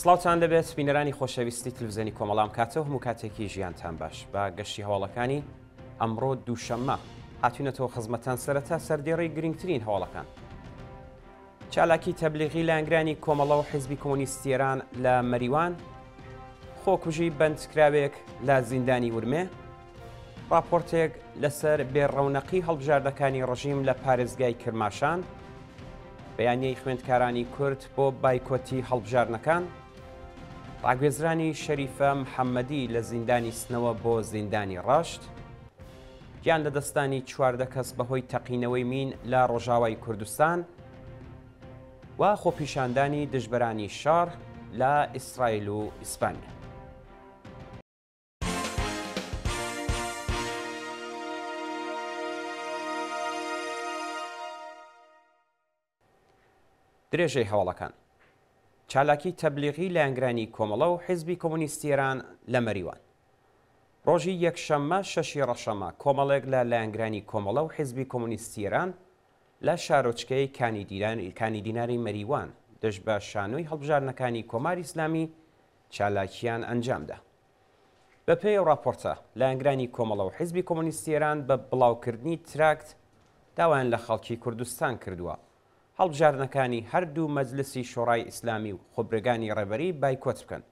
سلااوان لەبێت سپینەرانی خۆشەویستی تلوزیۆنی کۆمەڵام کاتە هەموو کاتێکی ژیانتان باش بە گەشتی هەواڵەکانی ئەمڕۆ دووشەممە هاتوینەتەوە خزمەتان سەرەتا سەردێڕی گرنگترین هەواڵەکان. چالاکی تەبلیغی لایەنگرانی کۆمەڵە و حیزبی کۆنیستێران لە مەریوان، خۆکوژی بەندکراوێک لە زیندانی ورمێ، راپۆرتێک لەسەر بێڕەونەقی هەڵبژاردەکانی ڕژیم لە پارێزگای کرماشان، بەیانەی خوێندکارانی کورد بۆ بایکۆتی هەڵبژارنەکان، ڕاگوێزرانی شەریفە محەممەدی لە زیندانی سنەوە بۆ زیندانی ڕاشت گیان لە دەستانی چواردە کەس بەهۆی تەقینەوەی مین لە ڕۆژاوای کوردستان و خۆپیشاندانی دژبەرانی شار لە ئیسرائیل و ئیسپانیا درێژەی هەوڵەکان چالاکی تەبلیغی لایەنگرانی کۆمەڵە و حیزبی کۆمونیستیران لە مەریوان ڕۆژی یەکشەممە شەشی ڕەشەمە کۆمەڵێک لە لایەنگرانی کۆمەڵە و حیزبی کۆمونیستیران لە شارۆچکەی کانی دیناری مەریوان دەشت بە شانۆی هەڵبژارنەکانی کۆماری ئسلامی چالاکیان ئەنجامدا بە پێی راپۆرتە لایەنگرانی کۆمەڵە و حیزبی کۆمونیستیران بە بڵاوکردنی تراکت داوایان لە خەڵکی کوردستان کردووە هەڵبژارنەکانی هەردوو مەجلسی شۆڕای ئیسلامی و خۆبرگانی ڕێبەری بایکۆت بکەن.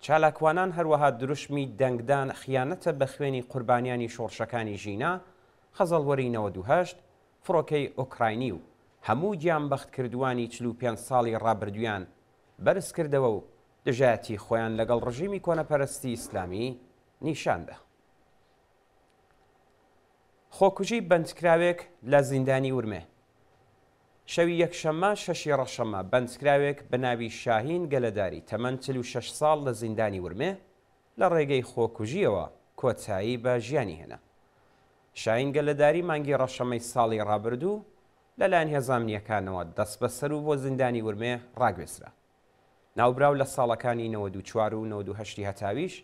چالاکوانان هەروەها دروشمی دەنگدان خیانەتە بە خوێنی قوربانیانی شۆڕشەکانی ژینا، خەزەڵوەرینەوە دوهشت، فڕۆکەی ئۆکراینی و هەموو گیان بەختکردوانی 45 ساڵی ڕابردویان بەرز کردەوە و دژاتی خۆیان لەگەڵ ڕژیمی کۆنەپەرستی ئیسلامی نیشاندا. خۆکوژی بەندکراوێک لە زیندانی ورمێ شەوی یەکشەممە شەشی ڕەشەمە بەندکراوێک بە ناوی شاهین گەلەداری تەمەەن چلو شش ساڵ لە زیندانی ورمێ لە ڕێگەی خۆکوژیەوە کۆتایی بە ژیانی هێنا. شاین گەلەداری مانگی ڕەشەمەی ساڵی ڕابردوو لەلایەن هێزانامنیەکانەوە دەست بەسەر و بۆ زیندانی ورمێ ڕاگوێسرا. ناوبراو لە ساڵەکانی 1940 و 1970 هەتاویش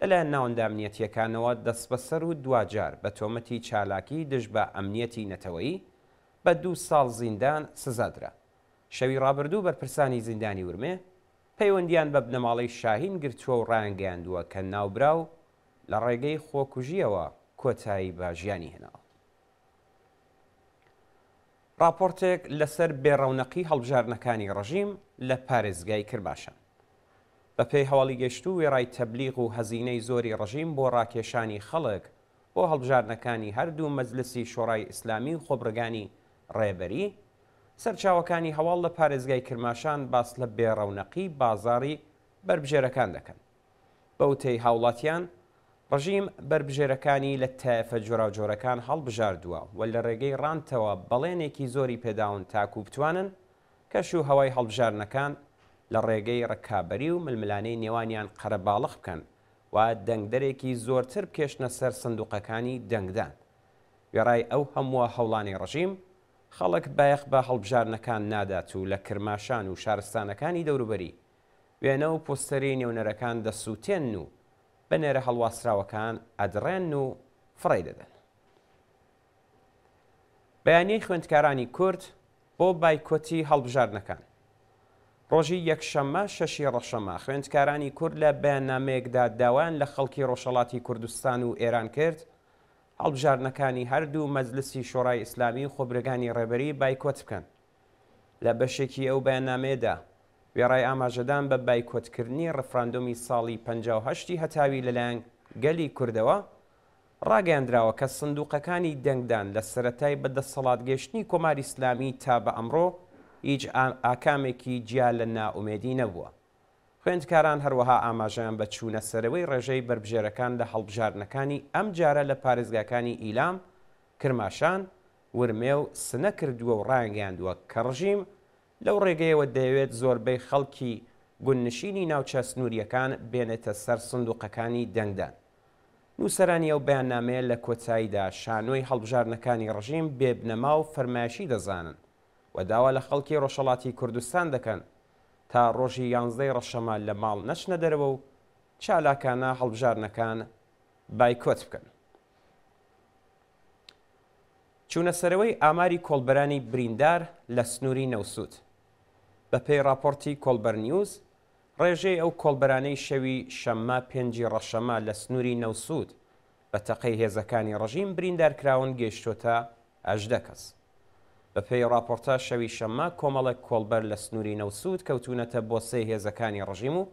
لەلایەن ناوەندامنیەتیەکانەوە دەست بەسەر و دوجار بە تۆمەتی چالاکی دژ بە ئەمنیەتی نەتەوەی بە دوو ساڵ زیندان سزادرا شەوی ڕابردوو بەرپرسانی زیندانی ورمێ پەیوەندیان بە بنەماڵی شاهین گرتووە و ڕانگەیاندووە کە ناوبراو لە ڕێگەی خۆکوژیەوە کۆتایی باژیانی هێناوە راپۆرتێک لەسەر بێڕەونەقی هەڵبژارنەکانی ڕژیم لە پارێزگای کرماشان بە پێی هەواڵی گەشت و وێڕای تەبلیغ و هەزینەی زۆری ڕژیم بۆ ڕاکێشانی خەڵک بۆ هەڵبژارنەکانی هەردوو مەزلسی شۆڕای ئیسلامی و خۆبرگانی ڕێبەری سەرچاوەکانی هەواڵ لە پارێزگای کرماشان باس لە بێڕەونەقی بازاری بربژێرەکان دەکەن بەوتەی هاوڵاتیان ڕژیم بربژێرەکانی لە تایفە جۆراجۆرەکان هەڵبژاردووە و لە ڕێگەی ڕانتەوە بەڵێنێکی زۆری پێداون تاکو بتوانن کەش و هەوای هەڵبژارنەکان لە ڕێگەی ڕکابەری و ململانەی نێوانیان قەرەباڵخ بکەن و دەنگدەرێکی زۆرتر بکێشنە سەر سندوقەکانی دەنگدان وێڕای ئەو هەمووە هەوڵانی ڕژیم خەڵک بایەخ بە هەڵبژارنەکان نادات و لە کرماشان و شارستانەکانی دەوروبەری وێنە و پۆستەری نێونەرەکان دەسووتێن و بە نێرە هەڵواسراوەکان ئەدڕێن و فڕی دەدەن. بەیانەی خوێندکارانی کورد بۆ بایکۆتی هەڵبژارنەکان. ڕۆژی یەکشەممە شەشی ڕەشەمە خوێندکارانی کورد لە بەیانامەیەکدا داوان لە خەڵکی ڕۆژەڵاتی کوردستان و ئێران کرد، هەڵبژارنەکانی هەردوو مەزلسی شۆڕای ئیسلامی خۆبرەکانی ڕێبەری بایکۆت بکەن لە بەشێکی ئەو بەیانامێدا وێڕای ئاماژەدان بە بایکۆتکردنی ڕفراندۆمی ساڵی 1950 هەتاوی لەلایەن گەلی کوردەوە ڕاگەاندراوە کە سندوقەکانی دەنگدان لە سەتای بەدەسەڵات گەشتنی کۆماری ئسلامی تا بە ئەمڕۆ هیچ ئاکامێکی جیا لە ناومێدی نەبووە خوێندکاران هەروەها ئاماژیان بە چوونە سەرەوەی ڕێژەی بربژێرەکان لە هەڵبژارنەکانی ئەم جارە لە پارێزگاکانی ئیلام کرماشان ورمێ و سنە کردووە و ڕایگەاندووە کە ڕژیم لەو ڕێگەیەوە دەیەوێت زۆربەی خەڵکی گوننشینی ناوچە سنووریەکان بێنێتە سەر سندوقەکانی دەنگدان. نووسەرانی ئەو بەیاننامەیە لە کۆتاییدا شانۆی هەڵبژارنەکانی ڕژیم بێبنەما و فەرمایشی دەزانن و داوا لە خەڵکی ڕۆژەڵاتی کوردستان دەکەن تا ڕۆژی یانزدەی ڕەشەما لە ماڵ نەچنە دەرەوە و چالاکانە هەڵبژارنەکان بایکۆت بکەن. چوونەسەرەوەی ئاماری کۆلبەرانی بریندار لە سنووری نەوسوت. بە پێی راپۆرتی کۆلبەرنیوز ڕێژەی ئەو کۆلبەرانەی شەوی شەممە پێنجی ڕەشەما لە سنووری نەوسود بە تەقەی هێزەکانی ڕژیم بریندار کراون گەیشتۆتە ئەژدە کەس. بە پێی راپۆرتا شەوی شەممە کۆمەڵێک کۆلبەر لە سنووری نەوسود کەوتونەتە بۆ سێ هێزەکانی ڕژیم و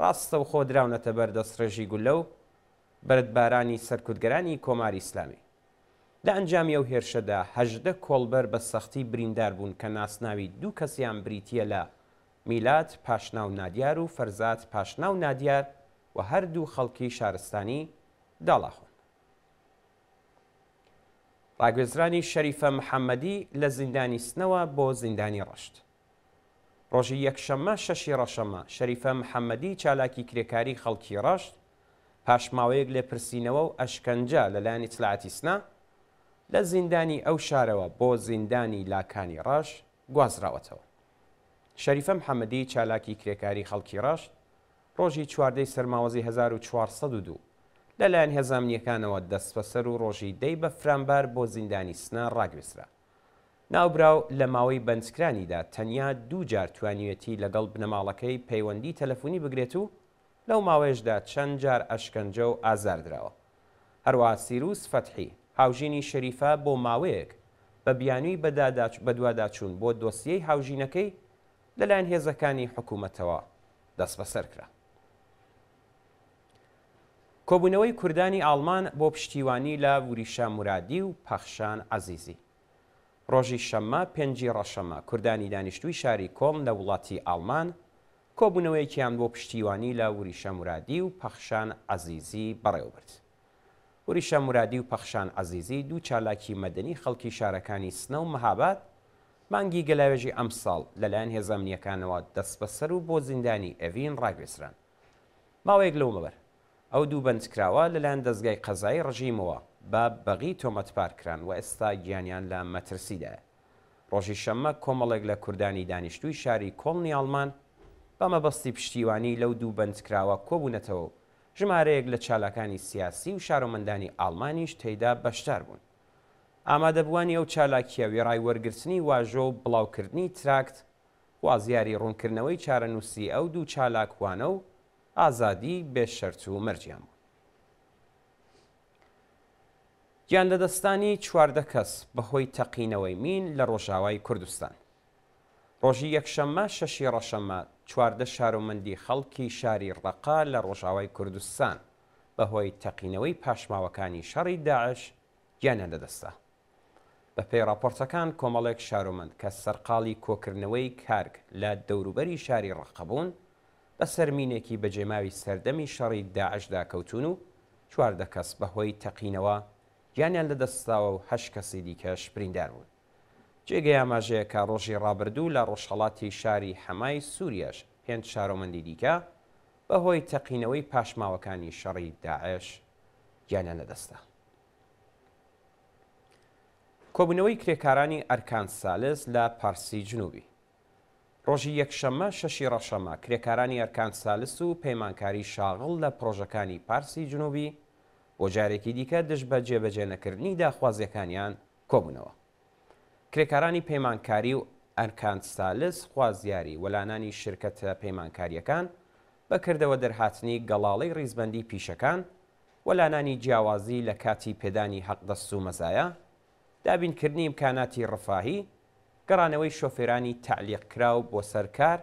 ڕاستە و خۆ دراونەتە بەردەست ڕێژی گولە و بەردبارانی سەرکوتگەرانی کۆماری ئسلامی لە ئەنجامی ئەو هێرشەدا هەژدە کۆلبەر بە سەختی بریندار بوون کە ناسناوی دوو کەسیان بریتە لە میلات پاشناو نادیار و فەرزات پاشناو نادیار و هەردوو خەڵکی شارستانی داڵاخۆن ڕاگوێزرانی شەریفە محەممەدی لە زیندانی سنەوە بۆ زیندانی ڕشت. ڕۆژی یەکشەممە شەشی ڕەشەمە شەریفە محەممەدی چالاکی کرێکاری خەڵکی ڕشت پاشماوەیەک لێ پرسیینەوە و ئەشکەنجە لەلایانی تلاتی سنا لە زیندانی ئەو شارەوە بۆ زیندانی لاکانی ڕەش گوازراوەتەوە. شەریفە محەممەدی چالاکی کرێکاری خەڵکی ڕشت ڕۆژی چواردەی سەرماوەزی 1402 لەلایەن هێزانامنیەکانەوە دەست بەسەر و ڕۆژی دەی بە فرانبار بۆ زیندانی سنا ڕاگوێسرا. ناوبراو لە ماوەی بەندکرانیدا تەنیا دوو جار توانیەتی لەگەڵ بنەماڵەکەی پەیوەندی تەلەفۆنی بگرێت و لەو ماوێژدا چەند جار ئەشکەنجە و ئازاردراوە. هەروە سیروس فەتحی هاوژینی شەریفا بۆ ماوەیەک بە بیانووی بە دوواداچوون بۆ دۆسیەی هاوژینەکەی لەلایەن هێزەکانی حکوومەتەوە دەست بەسەر کرا. کۆبوونەوەی کوردانی ئالمان بۆ پشتیوانی لە وریشە مورادی و پەخشان عزیزی. ڕۆژی شەممە پێنجی ڕەشەمە کوردانی دانیشتوی شاری کۆم لە وڵاتی ئالمان کۆبوونەوەیکیان بۆ پشتیوانی لە وریشە مورادی و پەخشان عزیزی بەڕێوەبرد. وریشە مورادی و پەخشان عزیزی دوو چالاکی مەدەنی خەڵکی شارەکانی سنە و مەهاباد مانگی گەلاوێژی ئەمساڵ لەلایەن هێزەمنیەکانەوە دەست بەسەر و بۆ زیندانی ئەڤین ڕاگوێسران. ماوەیەک لەومەبەر ئەو دوو بەندکراوە لەلایەن دەستگای قەزایی ڕژیمەوە بە بەغی تۆمەتپارکران و ئێستا گیانیان لە مەترسیدایە ڕۆژی شەممە کۆمەڵێک لە کوردانی دانیشتوی شاری کۆڵنی ئالمان بە مەبەستی پشتیوانی لەو دوو بەندکراوە کۆبوونەتەوە ژمارەیەک لە چالاکانی سیاسی و شارۆمەندانی ئالمانیش تێدا بەشدار بوون ئامادەبوانی ئەو چالاکیە وێڕای وەرگرتنی واژۆ و بڵاوکردنی تراکت وازیاری ڕوونکردنەوەی چارەنووسی ئەو دوو چالاکوانە و ئازادی بێشەرچ و مەرجیان بوو. گیاندەدەستانی چواردە کەس بەهۆی تەقینەوەی مین لە ڕۆژاوای کوردستان. ڕۆژی یەکشەممە شەشی ڕەشەمە چواردە شارۆمەندی خەڵکی شاری ڕقا لە ڕۆژاوای کوردستان بەهۆی تەقینەوەی پاشماوەکانی شەڕی داعش گیانەدەدەستە. بە پێی راپۆرتەکان کۆمەڵێک شارۆمەند کە سەرقاڵی کۆکردنەوەی کارگ لە دەوروبەری شاری ڕقەبوون بە سەرمینێکی بەجێماوی سەردەمی شەڕی داعشدا کەوتون و چواردە کەس بەهۆی تەقینەوە یانیان لەدەستاوە و هەش کەسی دیکەش بریندار بوون. جێگەی ئاماژەیە کە ڕۆژی ڕابردوو لە ڕۆژهڵاتی شاری حەمای سووریەش پێنج شارۆمەندی دیکە بەهۆی تەقینەوەی پاشماوەکانی شەڕی داعش یانیان لەدەستا. کۆبوونەوەی کرێکارانی ئەرکان سالس لە پارسی جنوبی ڕۆژی یەکشەمە شەشی ڕەشەمە کرێکارانی ئەرکان سالس و پەیمانکاری شاغڵ لە پرۆژەکانی پارسی جنوبی بۆ جارێکی دیکە دش بە جێبەجێنەکردنی داخوازیەکانیان کۆبوونەوە. کرێکارانی پەیمانکاری و ئەرکان سالس خوازیاری وەلانانی شرکەتە پەیمانکاریەکان بەکردەوە دەرهاتنی گەڵاڵی ڕیزبندی پیشەکان وەلانانی جیاوازی لە کاتی پێدانی حەقدەست و مەزایە، دابینکردنی ئیمکاناتی ڕفاهی گەڕانەوەی شۆفێرانی تعلیقکراو بۆ سەرکار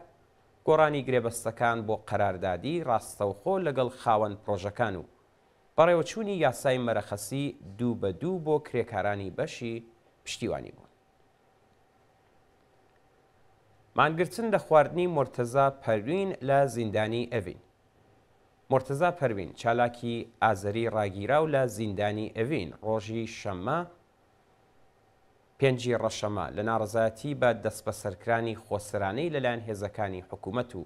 گۆڕانی گرێبەستەکان بۆ قەراردادی ڕاستەوخۆ لەگەڵ خاوەن پرۆژەکان و بەڕێوەچوونی یاسای مەرەخەسی دوو بە دوو بۆ کرێکارانی بەشی پشتیوانی بوون. مانگرتن لە خواردنی مرتەزا پەروین لە زیندانی ئەڤین. مرتەزا پەروین چالاکی ئازەری ڕاگیرا و لە زیندانی ئەڤین ڕۆژی شەممە پێنجی ڕەشەمە لە ناڕزاتی بە دەستبەسەرکرانی خۆسرانەی لەلایەن هێزەکانی حکوومەت و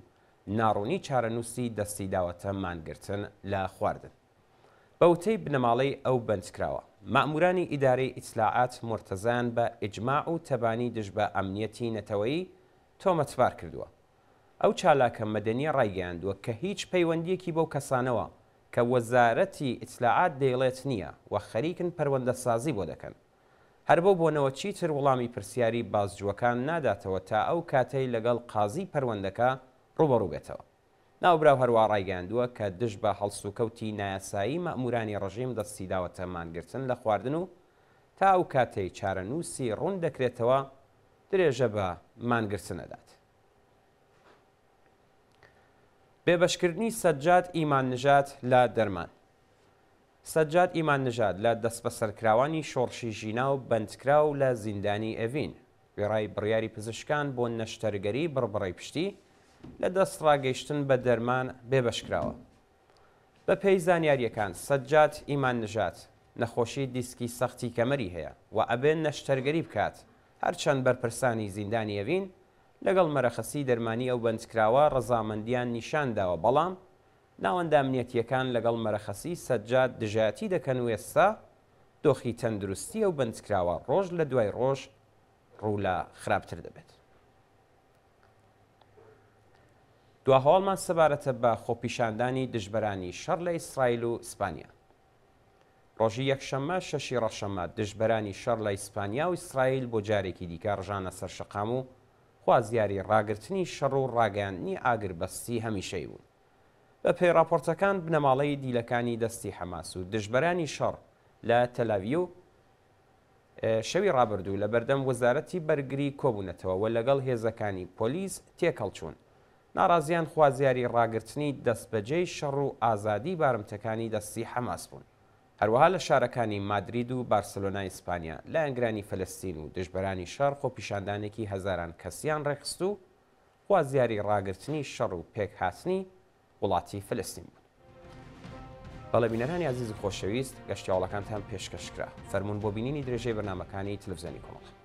ناڕوونی چارەنووسی دەستی داوەتە مانگرتن لە خواردن. بەوتەی بنەماڵەی ئەو بندکراوە. مامورانی ئیدارەی ئیسلاعات مرتەزان بە ئیجماع و تەبانی دژ بە ئەمنیەتی نەتەوەی تۆمەتبار کردووە. ئەو چالاکە مەدەنیە ڕایگەاندووە کە هیچ پەیوەندیەکی بەو کەسانەوە کە وەزارەتی ئیسلاعات دەیڵێت نییە و خەریکن پەروەندەسازی بۆ دەکەن. هەر بۆ بۆنەوە چیتر وەڵامی پرسیاری بازجووەکان ناداتەوە تا ئەو کاتەی لەگەڵ قازی پەروەندەکە ڕوبەڕووبێتەوە ناوبراو هەروە ڕایگەاندووە کە دش بە هەڵسوکەوتی نایاسایی مەمورانی ڕژیم دەستیداوەتە مانگرتن لە خواردن و تا ئەو کاتەی چارەنووسی ڕوون دەکرێتەوە درێژە بە مانگرسنەدات. بێبشکردنی سەجات ئیمان نژات لە دەرمان سەجاد ئیمان نژاد لە دەستبەسەرکراوانی شۆڕشی ژینا و بەندکرا و لە زیندانی ئەڤین وێڕای بڕیاری پزیشکان بۆ نەشتەرگەری بڕبڕی پشتی لە دەست ڕاگەیشتن بە دەرمان بێبشکراوە. بە پێی زانیاریەکان سەجات ئیمان نژات نەخۆشی دیسکی سەختی کەمەری هەیە و ئەبێن نەشتەرگەری بکات هەرچەند بەرپرسانی زیندانی ئەوین لەگەڵ مەرەخەسی دەرمانی ئەو بەندکراوە ڕەزامەندیان نیشان داوە بەڵام ناوەندامنیەتیەکان لەگەڵ مەرەخەسی سەجات دژاتی دەکەن وێستا دۆخی تەندروستی ئەو بندکراوە ڕۆژ لە دوای ڕۆژ ڕوو لە خراپتر دەبێت. دواهاڵمان سەبارەتە بە خۆپیشاندانی دژبەرانی شەڕ لە ئیسرائیل و ئیسپانیا. ڕۆژی یەکشەممە شەشی ڕەشەمە دژبەرانی شەڕ لە ئیسپانیا و ئیسرائیل بۆ جارێکی دیکە ڕژانە سەر شەقام و خوازیاری ڕاگررتنی شەڕ و ڕاگەاندنی ئاگربەستی هەمیشەی بوون. بە پێراپۆرتەکان بنەماڵەی دیلەکانی دەستی حەماس و دژبەرانی شەڕ لە تەلاوی و شەوی ڕابردوو لە بەردەم وەزارەتی بەرگری کۆبوونەتەوە لەگەڵ هێزەکانی پۆلیس تێکەڵچوون ناڕازیان خوازیاری ڕاگررتنی دەستبەجێی شەڕ و ئازادی بارمتەکانی دەستی حەماس بوون هەروەها لە شارەکانی مادرید و بارسلۆنا ئیسپانیا لە ئەنگرانی فلستین و دژبەرانی شار خۆپیشاندانێکی هەزاران کەسیان ڕێخست و خوازیاری ڕاگررتنی شەڕ و پێکهاستنی وڵاتی فلستین بوون. بەڵە بینەرانی عزیز خۆشەویست گەشتیاوڵەکانتان پێشکەشکرا فەرمونون بۆ بینینی درێژەی بەنامەکانی تلڤزیانی کۆمەڵ.